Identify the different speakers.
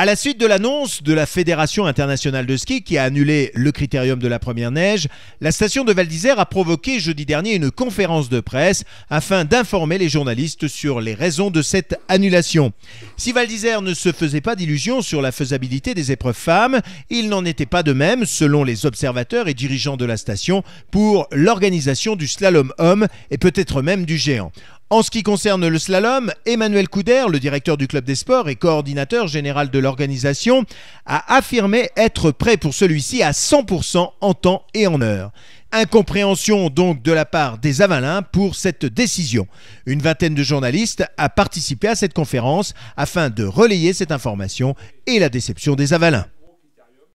Speaker 1: À la suite de l'annonce de la Fédération internationale de ski qui a annulé le critérium de la première neige, la station de Val d'Isère a provoqué jeudi dernier une conférence de presse afin d'informer les journalistes sur les raisons de cette annulation. Si Val d'Isère ne se faisait pas d'illusions sur la faisabilité des épreuves femmes, il n'en était pas de même selon les observateurs et dirigeants de la station pour l'organisation du slalom homme et peut-être même du géant. En ce qui concerne le slalom, Emmanuel Couder, le directeur du club des sports et coordinateur général de l'organisation, a affirmé être prêt pour celui-ci à 100% en temps et en heure. Incompréhension donc de la part des Avalins pour cette décision. Une vingtaine de journalistes a participé à cette conférence afin de relayer cette information et la déception des Avalins.